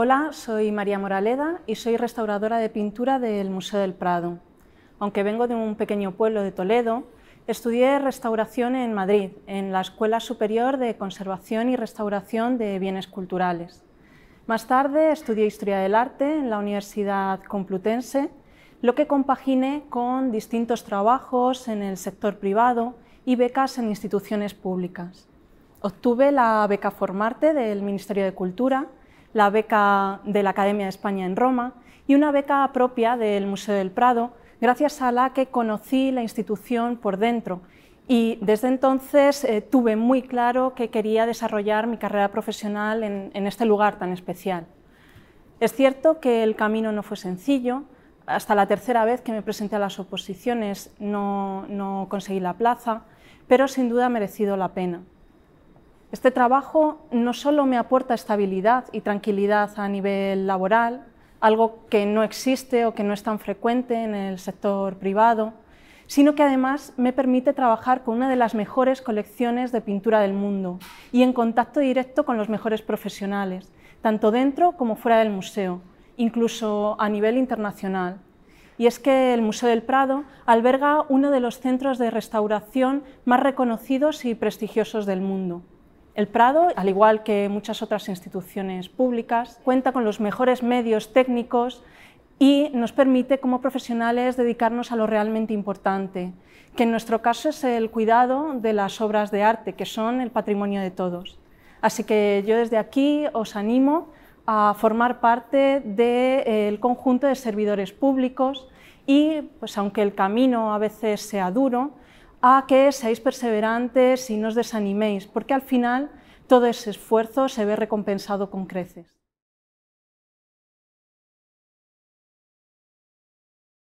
Hola, soy María Moraleda y soy restauradora de pintura del Museo del Prado. Aunque vengo de un pequeño pueblo de Toledo, estudié restauración en Madrid, en la Escuela Superior de Conservación y Restauración de Bienes Culturales. Más tarde estudié Historia del Arte en la Universidad Complutense, lo que compaginé con distintos trabajos en el sector privado y becas en instituciones públicas. Obtuve la beca Formarte del Ministerio de Cultura la beca de la Academia de España en Roma y una beca propia del Museo del Prado, gracias a la que conocí la institución por dentro. Y desde entonces eh, tuve muy claro que quería desarrollar mi carrera profesional en, este lugar tan especial. Es cierto que el camino no fue sencillo, hasta la tercera vez que me presenté a las oposiciones no, no, conseguí la plaza, pero sin duda ha merecido la pena. Este trabajo no solo me aporta estabilidad y tranquilidad a nivel laboral, algo que no existe o que no es tan frecuente en el sector privado, sino que además me permite trabajar con una de las mejores colecciones de pintura del mundo y en contacto directo con los mejores profesionales, tanto dentro como fuera del museo, incluso a nivel internacional. Y es que el Museo del Prado alberga uno de los centros de restauración más reconocidos y prestigiosos del mundo. El Prado, al igual que muchas otras instituciones públicas, cuenta con los mejores medios técnicos y nos permite como profesionales dedicarnos a lo realmente importante, que en nuestro caso es el cuidado de las obras de arte, que son el patrimonio de todos. Así que yo desde aquí os animo a formar parte del conjunto de servidores públicos y, pues aunque el camino a veces sea duro, a que seáis perseverantes y no os desaniméis, porque al final todo ese esfuerzo se ve recompensado con creces.